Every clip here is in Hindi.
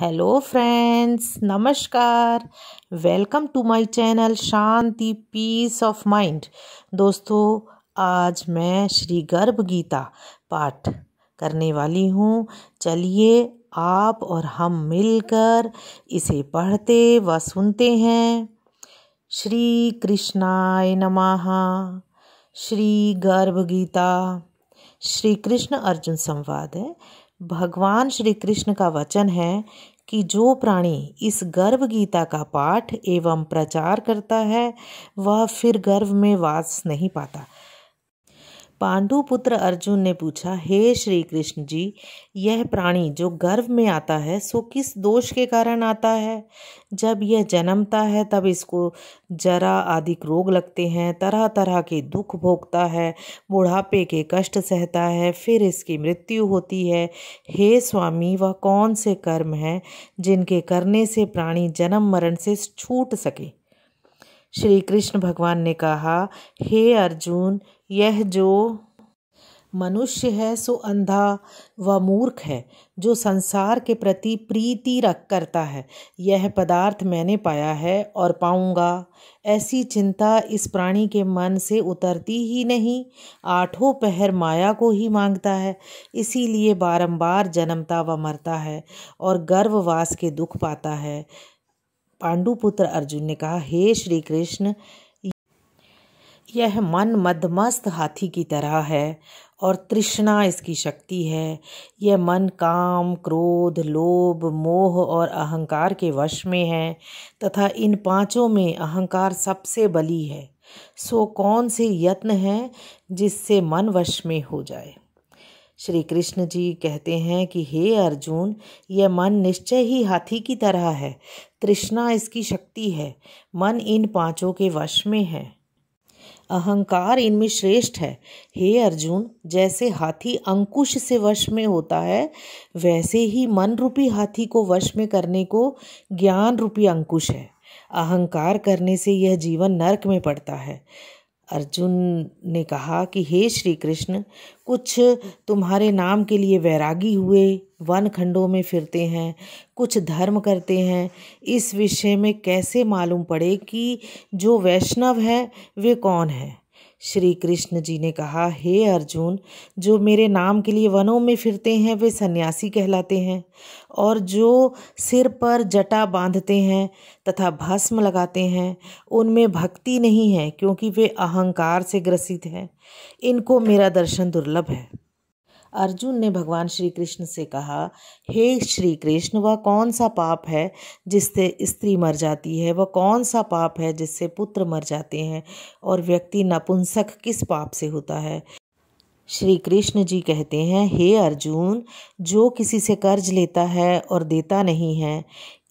हेलो फ्रेंड्स नमस्कार welcome to my channel Shanti peace of mind दोस्तों आज मैं श्री गर्भ गीता पाठ करने वाली हूँ चलिए आप और हम मिलकर इसे पढ़ते व सुनते हैं श्री कृष्णाय नमः श्री गर्भ गीता श्री कृष्ण अर्जुन संवाद है भगवान श्री कृष्ण का वचन है कि जो प्राणी इस गर्व गीता का पाठ एवं प्रचार करता है वह फिर गर्व में वास नहीं पाता पांडु पुत्र अर्जुन ने पूछा हे श्री कृष्ण जी यह प्राणी जो गर्भ में आता है सो किस दोष के कारण आता है जब यह जन्मता है तब इसको जरा आदि रोग लगते हैं तरह तरह के दुख भोगता है बुढ़ापे के कष्ट सहता है फिर इसकी मृत्यु होती है हे स्वामी वह कौन से कर्म हैं जिनके करने से प्राणी जन्म मरण से छूट सके श्री कृष्ण भगवान ने कहा हे अर्जुन यह जो मनुष्य है सो अंधा व मूर्ख है जो संसार के प्रति प्रीति रख करता है यह पदार्थ मैंने पाया है और पाऊंगा ऐसी चिंता इस प्राणी के मन से उतरती ही नहीं आठों पहर माया को ही मांगता है इसीलिए बारंबार जन्मता व मरता है और गर्ववास के दुख पाता है पांडुपुत्र अर्जुन ने कहा हे श्री कृष्ण यह मन मध्मस्त हाथी की तरह है और तृष्णा इसकी शक्ति है यह मन काम क्रोध लोभ मोह और अहंकार के वश में है तथा इन पांचों में अहंकार सबसे बली है सो कौन से यत्न हैं जिससे मन वश में हो जाए श्री कृष्ण जी कहते हैं कि हे अर्जुन यह मन निश्चय ही हाथी की तरह है तृष्णा इसकी शक्ति है मन इन पांचों के वश में है अहंकार इनमें श्रेष्ठ है हे अर्जुन जैसे हाथी अंकुश से वश में होता है वैसे ही मन रूपी हाथी को वश में करने को ज्ञान रूपी अंकुश है अहंकार करने से यह जीवन नरक में पड़ता है अर्जुन ने कहा कि हे श्री कृष्ण कुछ तुम्हारे नाम के लिए वैरागी हुए वन खंडों में फिरते हैं कुछ धर्म करते हैं इस विषय में कैसे मालूम पड़े कि जो वैष्णव है वे कौन है श्री कृष्ण जी ने कहा हे अर्जुन जो मेरे नाम के लिए वनों में फिरते हैं वे सन्यासी कहलाते हैं और जो सिर पर जटा बांधते हैं तथा भस्म लगाते हैं उनमें भक्ति नहीं है क्योंकि वे अहंकार से ग्रसित हैं इनको मेरा दर्शन दुर्लभ है अर्जुन ने भगवान श्री कृष्ण से कहा हे श्री कृष्ण वह कौन सा पाप है जिससे स्त्री मर जाती है वह कौन सा पाप है जिससे पुत्र मर जाते हैं और व्यक्ति नपुंसक किस पाप से होता है श्री कृष्ण जी कहते हैं हे अर्जुन जो किसी से कर्ज लेता है और देता नहीं है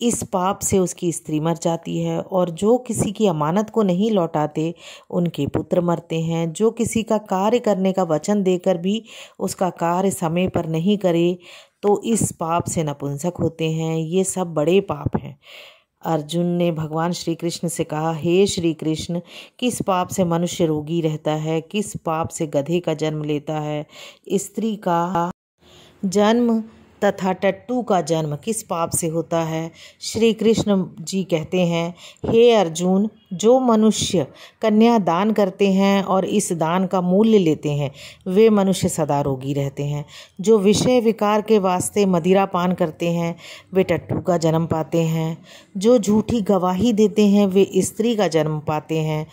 इस पाप से उसकी स्त्री मर जाती है और जो किसी की अमानत को नहीं लौटाते उनके पुत्र मरते हैं जो किसी का कार्य करने का वचन देकर भी उसका कार्य समय पर नहीं करे तो इस पाप से नपुंसक होते हैं ये सब बड़े पाप हैं अर्जुन ने भगवान श्री कृष्ण से कहा हे श्री कृष्ण किस पाप से मनुष्य रोगी रहता है किस पाप से गधे का जन्म लेता है स्त्री का जन्म तथा टट्टू का जन्म किस पाप से होता है श्री कृष्ण जी कहते हैं हे अर्जुन जो मनुष्य कन्या दान करते हैं और इस दान का मूल्य लेते हैं वे मनुष्य सदा रोगी रहते हैं जो विषय विकार के वास्ते मदिरा पान करते हैं वे टट्टू का जन्म पाते हैं जो झूठी गवाही देते हैं वे स्त्री का जन्म पाते हैं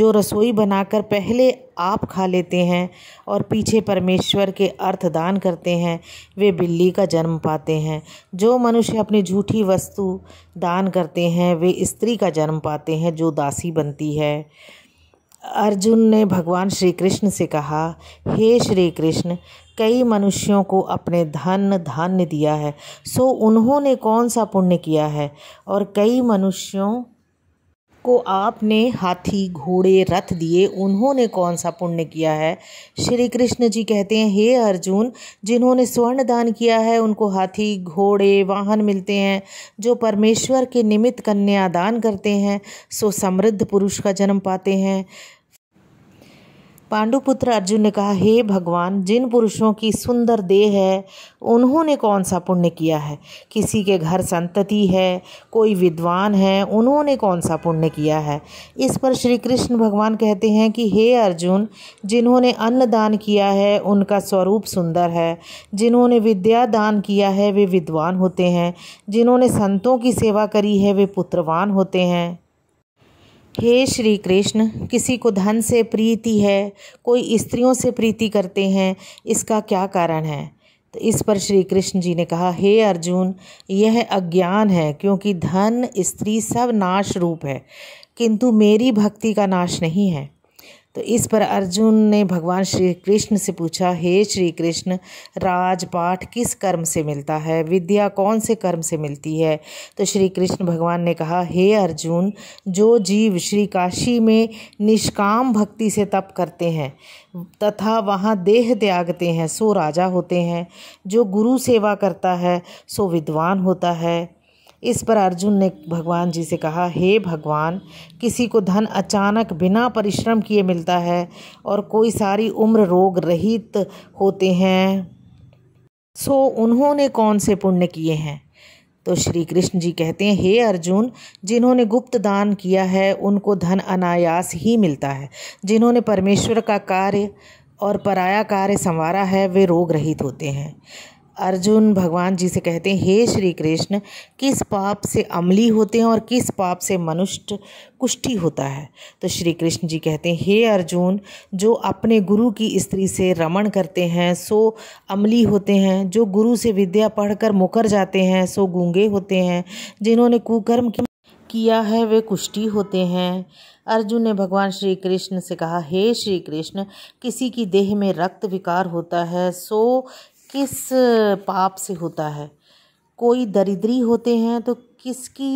जो रसोई बनाकर पहले आप खा लेते हैं और पीछे परमेश्वर के अर्थ दान करते हैं वे बिल्ली का जन्म पाते हैं जो मनुष्य अपनी झूठी वस्तु दान करते हैं वे स्त्री का जन्म पाते हैं जो दासी बनती है अर्जुन ने भगवान श्री कृष्ण से कहा हे श्री कृष्ण कई मनुष्यों को अपने धन धान्य दिया है सो उन्होंने कौन सा पुण्य किया है और कई मनुष्यों को आपने हाथी घोड़े रथ दिए उन्होंने कौन सा पुण्य किया है श्री कृष्ण जी कहते हैं हे अर्जुन जिन्होंने स्वर्ण दान किया है उनको हाथी घोड़े वाहन मिलते हैं जो परमेश्वर के निमित्त कन्या दान करते हैं सो समृद्ध पुरुष का जन्म पाते हैं पांडुपुत्र अर्जुन ने कहा हे भगवान जिन पुरुषों की सुंदर देह है उन्होंने कौन सा पुण्य किया है किसी के घर संतति है कोई विद्वान है उन्होंने कौन सा पुण्य किया है इस पर श्री कृष्ण भगवान कहते हैं कि हे अर्जुन जिन्होंने अन्न दान किया है उनका स्वरूप सुंदर है जिन्होंने विद्या दान किया है वे विद्वान होते हैं जिन्होंने संतों की सेवा करी है वे पुत्रवान होते हैं हे श्री कृष्ण किसी को धन से प्रीति है कोई स्त्रियों से प्रीति करते हैं इसका क्या कारण है तो इस पर श्री कृष्ण जी ने कहा हे अर्जुन यह अज्ञान है क्योंकि धन स्त्री सब नाश रूप है किंतु मेरी भक्ति का नाश नहीं है तो इस पर अर्जुन ने भगवान श्री कृष्ण से पूछा हे श्री कृष्ण राजपाठ किस कर्म से मिलता है विद्या कौन से कर्म से मिलती है तो श्री कृष्ण भगवान ने कहा हे अर्जुन जो जीव श्री काशी में निष्काम भक्ति से तप करते हैं तथा वहाँ देह त्यागते हैं सो राजा होते हैं जो गुरु सेवा करता है सो विद्वान होता है इस पर अर्जुन ने भगवान जी से कहा हे भगवान किसी को धन अचानक बिना परिश्रम किए मिलता है और कोई सारी उम्र रोग रहित होते हैं सो उन्होंने कौन से पुण्य किए हैं तो श्री कृष्ण जी कहते हैं हे अर्जुन जिन्होंने गुप्त दान किया है उनको धन अनायास ही मिलता है जिन्होंने परमेश्वर का कार्य और पराया कार्य संवारा है वे रोग रहित होते हैं अर्जुन भगवान जी से कहते हैं हे श्री कृष्ण किस पाप से अमली होते हैं और किस पाप से मनुष्य कुष्ठी होता है तो श्री कृष्ण जी कहते हैं हे अर्जुन जो अपने गुरु की स्त्री से रमण करते हैं सो अमली होते हैं जो गुरु से विद्या पढ़कर मुकर जाते हैं सो गूंगे होते हैं जिन्होंने कुकर्म किया है वे कुष्ठी होते हैं अर्जुन ने भगवान श्री कृष्ण से कहा हे श्री कृष्ण किसी की देह में रक्त विकार होता है सो किस पाप से होता है कोई दरिद्री होते हैं तो किसकी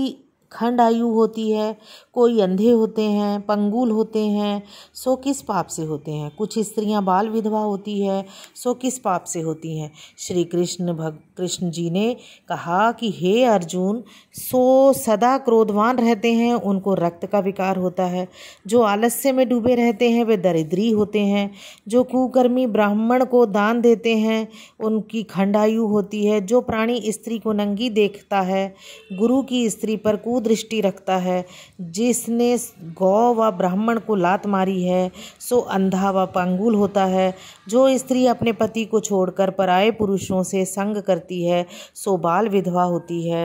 खंड आयु होती है कोई अंधे होते हैं पंगुल होते हैं सो किस पाप से होते हैं कुछ स्त्रियां बाल विधवा होती है सो किस पाप से होती हैं श्री कृष्ण भग कृष्ण जी ने कहा कि हे अर्जुन सो सदा क्रोधवान रहते हैं उनको रक्त का विकार होता है जो आलस्य में डूबे रहते हैं वे दरिद्री होते हैं जो कुकर्मी ब्राह्मण को दान देते हैं उनकी खंडायु होती है जो प्राणी स्त्री को नंगी देखता है गुरु की स्त्री पर कु कुदृष्टि रखता है जिसने गौ व ब्राह्मण को लात मारी है सो अंधा व पांगुल होता है जो स्त्री अपने पति को छोड़कर पराए पुरुषों से संग करती है सो बाल विधवा होती है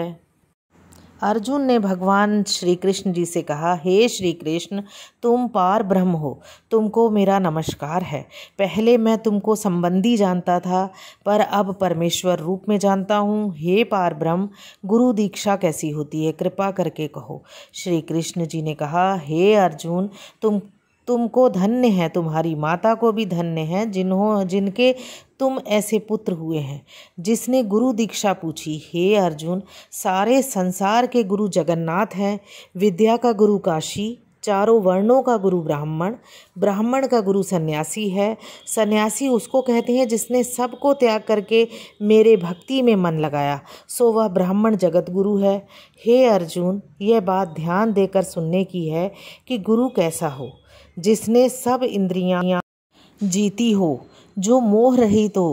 अर्जुन ने भगवान श्री कृष्ण जी से कहा हे श्री कृष्ण तुम पार ब्रह्म हो तुमको मेरा नमस्कार है पहले मैं तुमको संबंधी जानता था पर अब परमेश्वर रूप में जानता हूँ हे पार ब्रह्म गुरु दीक्षा कैसी होती है कृपा करके कहो श्री कृष्ण जी ने कहा हे अर्जुन तुम तुमको धन्य है तुम्हारी माता को भी धन्य है जिन्हों जिनके तुम ऐसे पुत्र हुए हैं जिसने गुरु दीक्षा पूछी हे अर्जुन सारे संसार के गुरु जगन्नाथ हैं विद्या का गुरु काशी चारों वर्णों का गुरु ब्राह्मण ब्राह्मण का गुरु सन्यासी है सन्यासी उसको कहते हैं जिसने सबको त्याग करके मेरे भक्ति में मन लगाया सो वह ब्राह्मण जगत गुरु है हे अर्जुन यह बात ध्यान देकर सुनने की है कि गुरु कैसा हो जिसने सब इंद्रियां जीती हो जो मोह रहित हो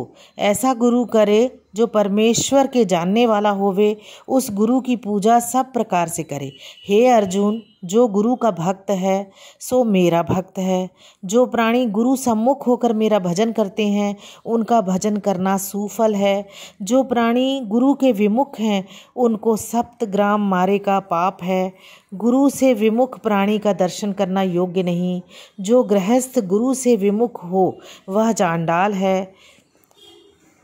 ऐसा गुरु करे जो परमेश्वर के जानने वाला होवे उस गुरु की पूजा सब प्रकार से करे हे अर्जुन जो गुरु का भक्त है सो मेरा भक्त है जो प्राणी गुरु सम्मुख होकर मेरा भजन करते हैं उनका भजन करना सूफल है जो प्राणी गुरु के विमुख हैं उनको सप्त ग्राम मारे का पाप है गुरु से विमुख प्राणी का दर्शन करना योग्य नहीं जो गृहस्थ गुरु से विमुख हो वह चांडाल है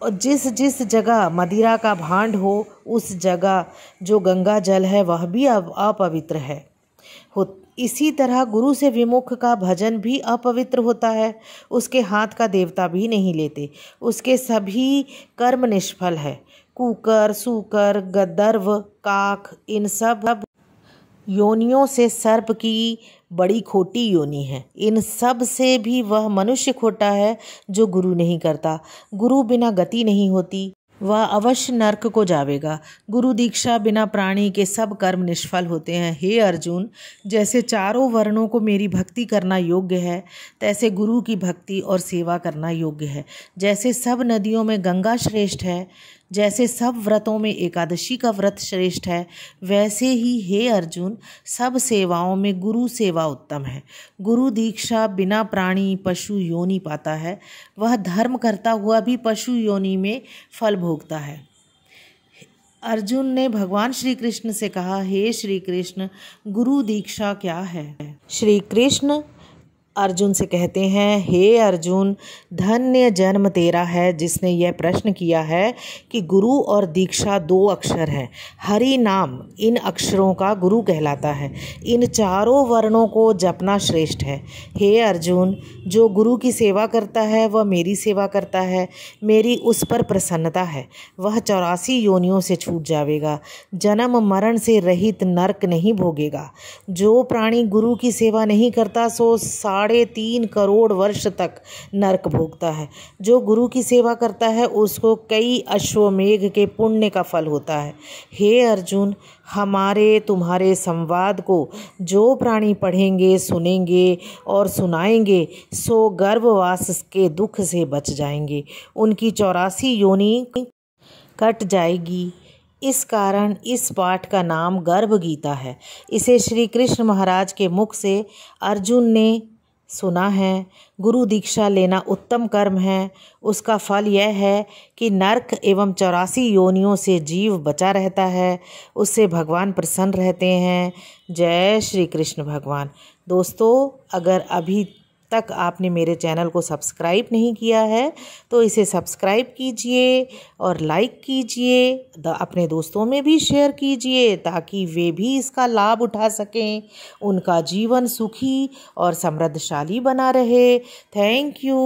और जिस जिस जगह मदिरा का भांड हो उस जगह जो गंगा जल है वह भी अपवित्र है हो इसी तरह गुरु से विमुख का भजन भी अपवित्र होता है उसके हाथ का देवता भी नहीं लेते उसके सभी कर्म निष्फल है कुकर सूकर गदर्व काक इन सब योनियों से सर्प की बड़ी खोटी योनि है इन सब से भी वह मनुष्य खोटा है जो गुरु नहीं करता गुरु बिना गति नहीं होती वह अवश्य नर्क को जावेगा गुरु दीक्षा बिना प्राणी के सब कर्म निष्फल होते हैं हे अर्जुन जैसे चारों वर्णों को मेरी भक्ति करना योग्य है तैसे गुरु की भक्ति और सेवा करना योग्य है जैसे सब नदियों में गंगा श्रेष्ठ है जैसे सब व्रतों में एकादशी का व्रत श्रेष्ठ है वैसे ही हे अर्जुन सब सेवाओं में गुरु सेवा उत्तम है गुरु दीक्षा बिना प्राणी पशु योनि पाता है वह धर्म करता हुआ भी पशु योनि में फल भोगता है अर्जुन ने भगवान श्री कृष्ण से कहा हे श्री कृष्ण गुरु दीक्षा क्या है श्री कृष्ण अर्जुन से कहते हैं हे अर्जुन धन्य जन्म तेरा है जिसने यह प्रश्न किया है कि गुरु और दीक्षा दो अक्षर हैं हरि नाम इन अक्षरों का गुरु कहलाता है इन चारों वर्णों को जपना श्रेष्ठ है हे अर्जुन जो गुरु की सेवा करता है वह मेरी सेवा करता है मेरी उस पर प्रसन्नता है वह चौरासी योनियों से छूट जाएगा जन्म मरण से रहित नर्क नहीं भोगेगा जो प्राणी गुरु की सेवा नहीं करता सो साठ साढ़े तीन करोड़ वर्ष तक नरक भोगता है जो गुरु की सेवा करता है उसको कई अश्वमेघ के पुण्य का फल होता है हे अर्जुन हमारे तुम्हारे संवाद को जो प्राणी पढ़ेंगे सुनेंगे और सुनाएंगे सो गर्भवास के दुख से बच जाएंगे उनकी चौरासी योनि कट जाएगी इस कारण इस पाठ का नाम गर्भ गीता है इसे श्री कृष्ण महाराज के मुख से अर्जुन ने सुना है गुरु दीक्षा लेना उत्तम कर्म है उसका फल यह है कि नरक एवं चौरासी योनियों से जीव बचा रहता है उससे भगवान प्रसन्न रहते हैं जय श्री कृष्ण भगवान दोस्तों अगर अभी तक आपने मेरे चैनल को सब्सक्राइब नहीं किया है तो इसे सब्सक्राइब कीजिए और लाइक कीजिए अपने दोस्तों में भी शेयर कीजिए ताकि वे भी इसका लाभ उठा सकें उनका जीवन सुखी और समृद्धशाली बना रहे थैंक यू